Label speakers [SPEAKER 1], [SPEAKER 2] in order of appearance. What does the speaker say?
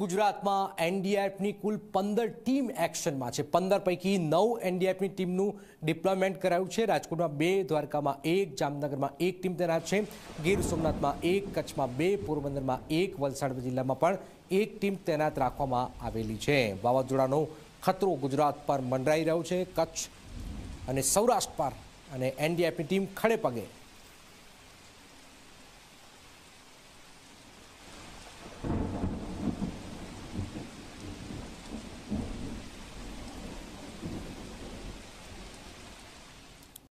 [SPEAKER 1] ગુજરાત માં એનડીએફ ની કુલ 15 team action માં છે 15 પૈકી 9 એનડીએફ ની ટીમ નું ડિપ્લોયમેન્ટ કરાયું છે રાજકોટ માં 2 દ્વારકા માં 1 જામનગર માં 1 ટીમ तैनात છે ગીર સોમનાથ માં 1 કચ્છ માં 2 پورબંદર માં 1 વલસાડ જિલ્લા માં પણ 1 ટીમ तैनात રાખવામાં આવેલી છે બાવાજોડા નો ખતરો ગુજરાત પર મંડરાઈ રહ્યો છે કચ્છ અને સૌરાષ્ટ્ર પર અને એનડીએફ ની ટીમ ખડે પગે